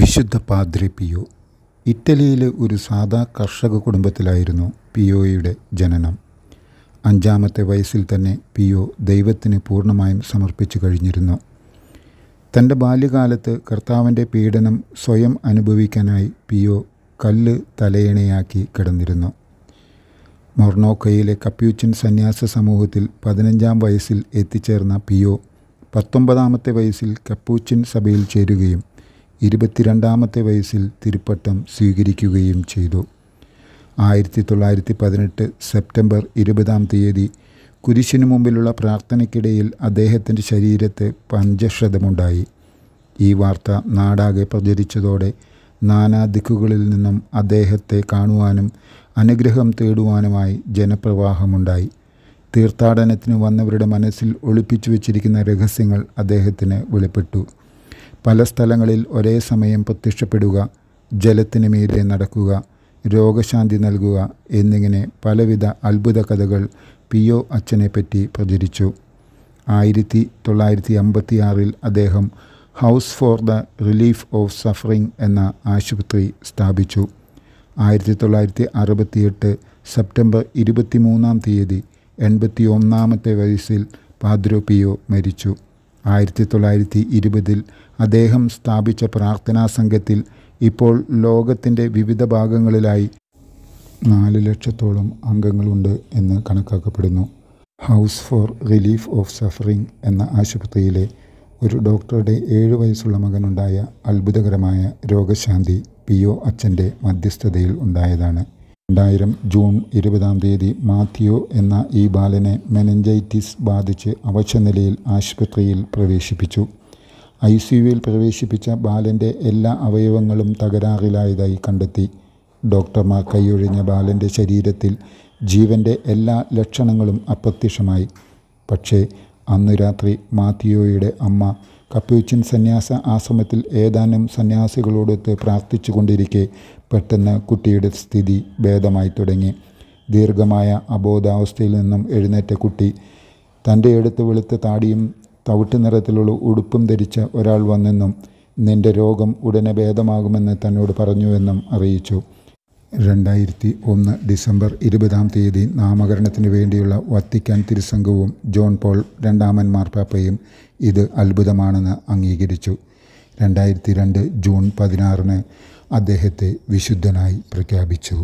വിശുദ്ധ പാദ്രി പിയോ ഇറ്റലിയിലെ ഒരു സാധാ കർഷക കുടുംബത്തിലായിരുന്നു പിയോയുടെ ജനനം അഞ്ചാമത്തെ വയസ്സിൽ തന്നെ പിയോ ദൈവത്തിന് പൂർണ്ണമായും സമർപ്പിച്ചു കഴിഞ്ഞിരുന്നു തൻ്റെ ബാല്യകാലത്ത് കർത്താവിൻ്റെ പീഡനം സ്വയം അനുഭവിക്കാനായി പിയോ കല്ല് തലയണയാക്കി കിടന്നിരുന്നു മൊർണോക്കയിലെ കപ്യൂച്ചൻ സന്യാസ സമൂഹത്തിൽ പതിനഞ്ചാം വയസ്സിൽ എത്തിച്ചേർന്ന പിയോ പത്തൊമ്പതാമത്തെ വയസ്സിൽ കപ്പൂച്ചിൻ സഭയിൽ ചേരുകയും ഇരുപത്തിരണ്ടാമത്തെ വയസ്സിൽ തിരുപ്പട്ടം സ്വീകരിക്കുകയും ചെയ്തു ആയിരത്തി തൊള്ളായിരത്തി പതിനെട്ട് സെപ്റ്റംബർ ഇരുപതാം തീയതി കുരിശിനു മുമ്പിലുള്ള പ്രാർത്ഥനയ്ക്കിടയിൽ അദ്ദേഹത്തിൻ്റെ ശരീരത്തെ പഞ്ചക്ഷതമുണ്ടായി ഈ വാർത്ത നാടാകെ പ്രചരിച്ചതോടെ നാനാദിക്കുകളിൽ ദിക്കുകളിൽ നിന്നും അദ്ദേഹത്തെ കാണുവാനും അനുഗ്രഹം തേടുവാനുമായി ജനപ്രവാഹമുണ്ടായി തീർത്ഥാടനത്തിന് വന്നവരുടെ മനസ്സിൽ ഒളിപ്പിച്ചു വച്ചിരിക്കുന്ന രഹസ്യങ്ങൾ അദ്ദേഹത്തിന് വെളിപ്പെട്ടു പല സ്ഥലങ്ങളിൽ ഒരേ സമയം പ്രത്യക്ഷപ്പെടുക ജലത്തിന് മീതെ നടക്കുക രോഗശാന്തി നൽകുക എന്നിങ്ങനെ പലവിധ അത്ഭുത കഥകൾ പി ഒ അച്ഛനെപ്പറ്റി പ്രചരിച്ചു ആയിരത്തി തൊള്ളായിരത്തി അമ്പത്തിയാറിൽ അദ്ദേഹം house for the relief of suffering എന്ന ആശുപത്രി സ്ഥാപിച്ചു ആയിരത്തി തൊള്ളായിരത്തി അറുപത്തിയെട്ട് സെപ്റ്റംബർ ഇരുപത്തി മൂന്നാം തീയതി എൺപത്തി ഒന്നാമത്തെ വയസ്സിൽ പാദ്രോ പിയോ മരിച്ചു ആയിരത്തി തൊള്ളായിരത്തി ഇരുപതിൽ അദ്ദേഹം സ്ഥാപിച്ച പ്രാർത്ഥനാ സംഘത്തിൽ ഇപ്പോൾ ലോകത്തിൻ്റെ വിവിധ ഭാഗങ്ങളിലായി നാല് ലക്ഷത്തോളം അംഗങ്ങളുണ്ട് എന്ന് കണക്കാക്കപ്പെടുന്നു house for relief of suffering എന്ന ആശുപത്രിയിലെ ഒരു ഡോക്ടറുടെ ഏഴ് വയസ്സുള്ള മകനുണ്ടായ അത്ഭുതകരമായ രോഗശാന്തി പി ഒ അച്ഛൻ്റെ മധ്യസ്ഥതയിൽ ഉണ്ടായതാണ് രണ്ടായിരം ജൂൺ ഇരുപതാം തീയതി മാത്യു എന്ന ഈ ബാലനെ മെനഞ്ചൈറ്റിസ് ബാധിച്ച് അവശനിലയിൽ ആശുപത്രിയിൽ പ്രവേശിപ്പിച്ചു ഐ സി യുവിൽ പ്രവേശിപ്പിച്ച ബാലൻ്റെ എല്ലാ അവയവങ്ങളും തകരാറിലായതായി കണ്ടെത്തി ഡോക്ടർമാർ കൈയൊഴിഞ്ഞ ബാലൻ്റെ ശരീരത്തിൽ ജീവൻ്റെ എല്ലാ ലക്ഷണങ്ങളും അപ്രത്യക്ഷമായി പക്ഷേ അന്നു രാത്രി മാത്യോയുടെ അമ്മ കപ്പൂച്ചിൻ സന്യാസ ആശ്രമത്തിൽ ഏതാനും സന്യാസികളോടൊത്ത് പ്രാർത്ഥിച്ചു കൊണ്ടിരിക്കെ പെട്ടെന്ന് കുട്ടിയുടെ സ്ഥിതി ഭേദമായി തുടങ്ങി ദീർഘമായ അബോധാവസ്ഥയിൽ നിന്നും എഴുന്നേറ്റ കുട്ടി തൻ്റെ അടുത്ത് വെളുത്ത താടിയും തവിട്ട് നിറത്തിലുള്ള ഉടുപ്പും ധരിച്ച ഒരാൾ വന്നെന്നും നിന്റെ രോഗം ഉടനെ ഭേദമാകുമെന്ന് തന്നോട് പറഞ്ഞുവെന്നും അറിയിച്ചു രണ്ടായിരത്തി ഒന്ന് ഡിസംബർ ഇരുപതാം തീയതി നാമകരണത്തിന് വേണ്ടിയുള്ള വത്തിക്കാൻ തിരുസംഘവും ജോൺ പോൾ രണ്ടാമൻ മാർപ്പാപ്പയും ഇത് അത്ഭുതമാണെന്ന് അംഗീകരിച്ചു രണ്ടായിരത്തി രണ്ട് ജൂൺ പതിനാറിന് അദ്ദേഹത്തെ വിശുദ്ധനായി പ്രഖ്യാപിച്ചു